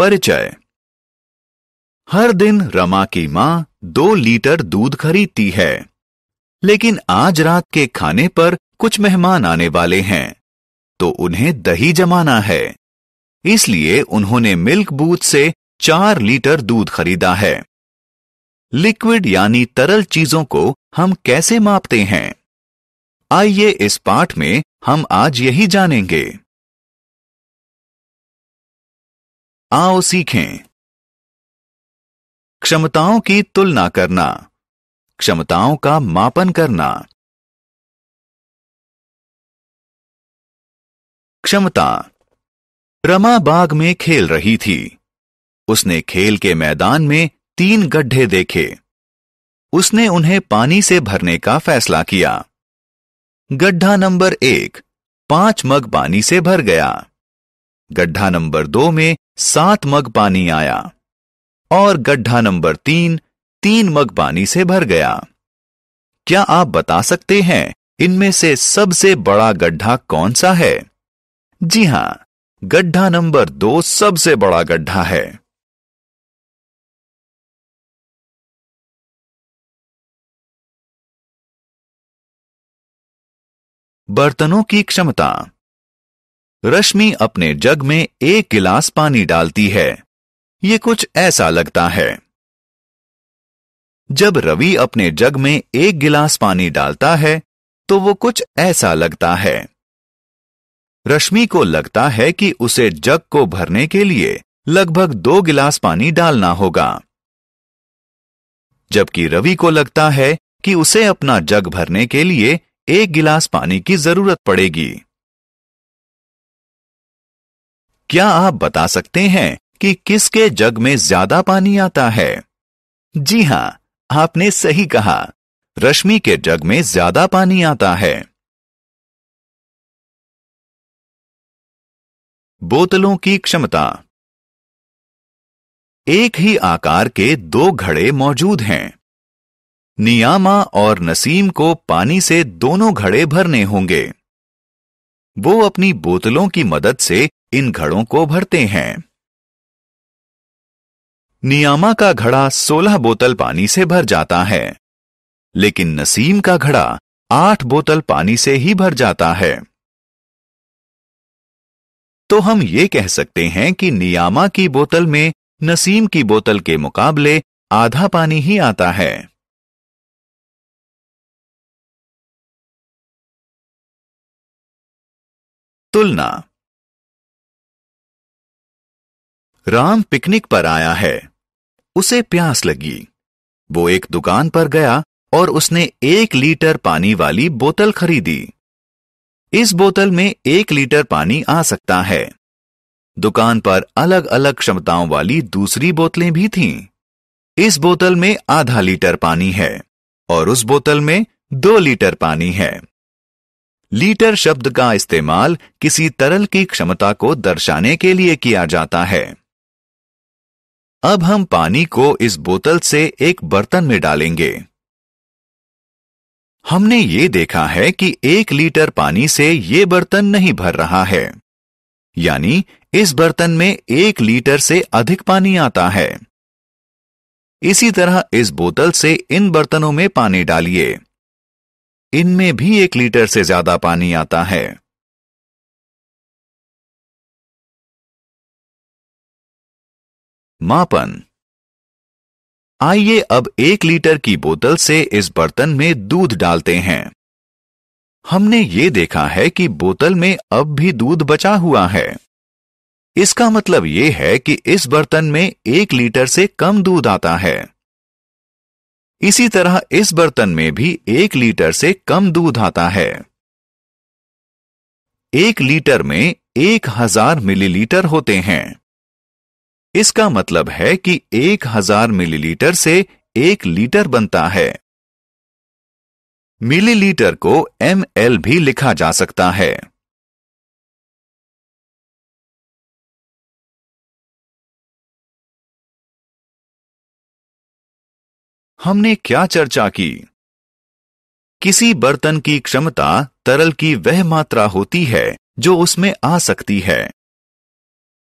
परिचय हर दिन रमा की माँ दो लीटर दूध खरीदती है लेकिन आज रात के खाने पर कुछ मेहमान आने वाले हैं तो उन्हें दही जमाना है इसलिए उन्होंने मिल्क बूथ से चार लीटर दूध खरीदा है लिक्विड यानी तरल चीजों को हम कैसे मापते हैं आइए इस पाठ में हम आज यही जानेंगे आओ सीखें क्षमताओं की तुलना करना क्षमताओं का मापन करना क्षमता रमा बाग में खेल रही थी उसने खेल के मैदान में तीन गड्ढे देखे उसने उन्हें पानी से भरने का फैसला किया गड्ढा नंबर एक पांच मग पानी से भर गया गड्ढा नंबर दो में सात मग पानी आया और गड्ढा नंबर तीन तीन मग पानी से भर गया क्या आप बता सकते हैं इनमें से सबसे बड़ा गड्ढा कौन सा है जी हां गड्ढा नंबर दो सबसे बड़ा गड्ढा है बर्तनों की क्षमता रश्मि अपने जग में एक गिलास पानी डालती है ये कुछ ऐसा लगता है जब रवि अपने जग में एक गिलास पानी डालता है तो वो कुछ ऐसा लगता है रश्मि को लगता है कि उसे जग को भरने के लिए लगभग दो गिलास पानी डालना होगा जबकि रवि को लगता है कि उसे अपना जग भरने के लिए एक गिलास पानी की जरूरत पड़ेगी क्या आप बता सकते हैं कि किसके जग में ज्यादा पानी आता है जी हाँ आपने सही कहा रश्मि के जग में ज्यादा पानी आता है बोतलों की क्षमता एक ही आकार के दो घड़े मौजूद हैं नियामा और नसीम को पानी से दोनों घड़े भरने होंगे वो अपनी बोतलों की मदद से इन घड़ों को भरते हैं नियामा का घड़ा सोलह बोतल पानी से भर जाता है लेकिन नसीम का घड़ा आठ बोतल पानी से ही भर जाता है तो हम ये कह सकते हैं कि नियामा की बोतल में नसीम की बोतल के मुकाबले आधा पानी ही आता है तुलना राम पिकनिक पर आया है उसे प्यास लगी वो एक दुकान पर गया और उसने एक लीटर पानी वाली बोतल खरीदी इस बोतल में एक लीटर पानी आ सकता है दुकान पर अलग अलग क्षमताओं वाली दूसरी बोतलें भी थीं। इस बोतल में आधा लीटर पानी है और उस बोतल में दो लीटर पानी है लीटर शब्द का इस्तेमाल किसी तरल की क्षमता को दर्शाने के लिए किया जाता है अब हम पानी को इस बोतल से एक बर्तन में डालेंगे हमने ये देखा है कि एक लीटर पानी से ये बर्तन नहीं भर रहा है यानी इस बर्तन में एक लीटर से अधिक पानी आता है इसी तरह इस बोतल से इन बर्तनों में पानी डालिए इनमें भी एक लीटर से ज्यादा पानी आता है मापन आइए अब एक लीटर की बोतल से इस बर्तन में दूध डालते हैं हमने ये देखा है कि बोतल में अब भी दूध बचा हुआ है इसका मतलब ये है कि इस बर्तन में एक लीटर से कम दूध आता है इसी तरह इस बर्तन में भी एक लीटर से कम दूध आता है एक लीटर में एक हजार मिलीलीटर होते हैं इसका मतलब है कि 1000 मिलीलीटर से एक लीटर बनता है मिलीलीटर को एम एल भी लिखा जा सकता है हमने क्या चर्चा की किसी बर्तन की क्षमता तरल की वह मात्रा होती है जो उसमें आ सकती है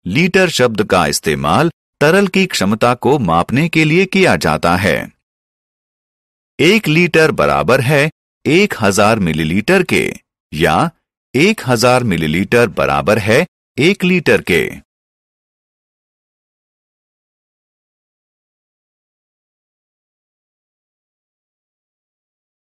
लीटर शब्द का इस्तेमाल तरल की क्षमता को मापने के लिए किया जाता है एक लीटर बराबर है एक हजार मिलीलीटर के या एक हजार मिलीलीटर बराबर है एक लीटर के